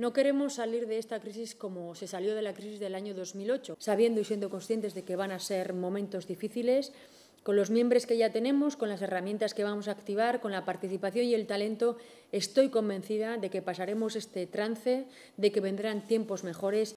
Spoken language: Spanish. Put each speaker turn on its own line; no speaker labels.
No queremos salir de esta crisis como se salió de la crisis del año 2008, sabiendo y siendo conscientes de que van a ser momentos difíciles, con los miembros que ya tenemos, con las herramientas que vamos a activar, con la participación y el talento, estoy convencida de que pasaremos este trance, de que vendrán tiempos mejores